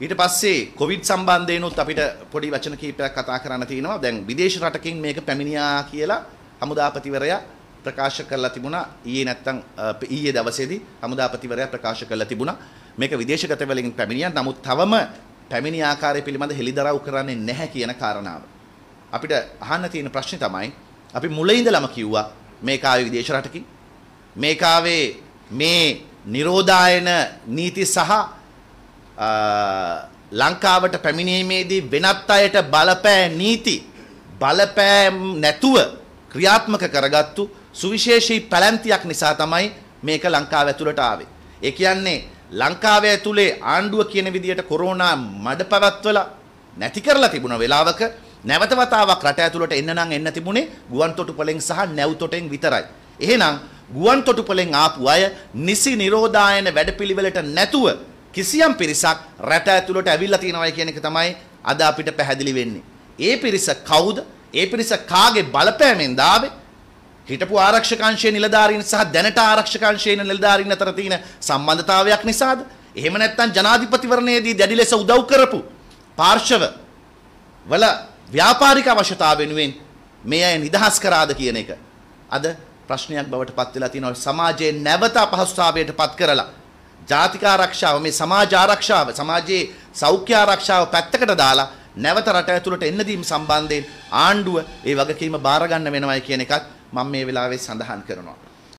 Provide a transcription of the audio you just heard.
ඊට පස්සේ කොවිඩ් සම්බන්ධයෙන්ුත් අපිට පොඩි වචන කීපයක් කතා කරන්න තියෙනවා. දැන් විදේශ රටකින් මේක පැමිණියා කියලා හමුදාපතිවරයා ප්‍රකාශ කරලා තිබුණා. ඊයේ නැත්තම් ඊයේ දවසේදී හමුදාපතිවරයා ප්‍රකාශ කරලා තිබුණා. මේක විදේශගත වලින් පැමිණියා. නමුත් තවම පැමිණි ආකාරය පිළිබඳ හෙළිදරව් කරන්නේ නැහැ කියන කාරණාව. අපිට අහන්න තියෙන ප්‍රශ්නේ තමයි අපි මුලින්දලම කිව්වා මේක ආවේ විදේශ රටකින්. මේක ආවේ මේ නිරෝධායන නීති සහ ලංකාවට පැමිණීමේදී වෙනත් අයට බලපෑ නීති බලපෑම් නැතුව ක්‍රියාත්මක කරගත්තු සුවිශේෂී පැලැන්තියක් නිසා තමයි මේක ලංකාව ඇතුළට ආවේ. ඒ කියන්නේ ලංකාවේ ඇතුලේ ආණ්ඩුව කියන විදියට කොරෝනා මඩ පැවැත්වලා නැති කරලා තිබුණ වෙලාවක නැවත වතාවක් රට ඇතුළට එන්න නම් එන්න තිබුණේ ගුවන්තොටුපළෙන් සහ නැව්තොටෙන් විතරයි. එහෙනම් ගුවන්තොටුපළෙන් ආපු අය නිසි නිරෝධායන වැඩපිළිවෙලට නැතුව කිසියම් පිරිසක් රැට ඇතුළට ඇවිල්ලා තියෙනවා කියන එක තමයි අද අපිට පැහැදිලි වෙන්නේ. ඒ පිරිස කවුද? ඒ පිරිස කාගේ බලපෑමෙන්ද ආවේ? හිටපු ආරක්ෂක අංශයේ නිලධාරීන් සහ දැනට ආරක්ෂක අංශයේ නිලධාරීන් අතර තියෙන සම්බන්ධතාවයක් නිසාද? එහෙම නැත්නම් ජනාධිපතිවරණයේදී දැඩි ලෙස උදව් කරපු පාර්ශව වල ව්‍යාපාරික අවශ්‍යතාව වෙනුවෙන් මේ අය නිදහස් කරාද කියන එක අද ප්‍රශ්නයක් බවට පත් වෙලා තියෙනවා සමාජයේ නැවත අපහසුතාවයට පත් කරලා ජාතික ආරක්ෂාව මේ සමාජ ආරක්ෂාව සමාජයේ සෞඛ්‍ය ආරක්ෂාව පැත්තකට දාලා නැවත රට ඇතුළට එන්න දීම සම්බන්ධයෙන් ආණ්ඩුව ඒ වගකීම බාර ගන්න වෙනවයි කියන එකත් මම මේ වෙලාවේ සඳහන් කරනවා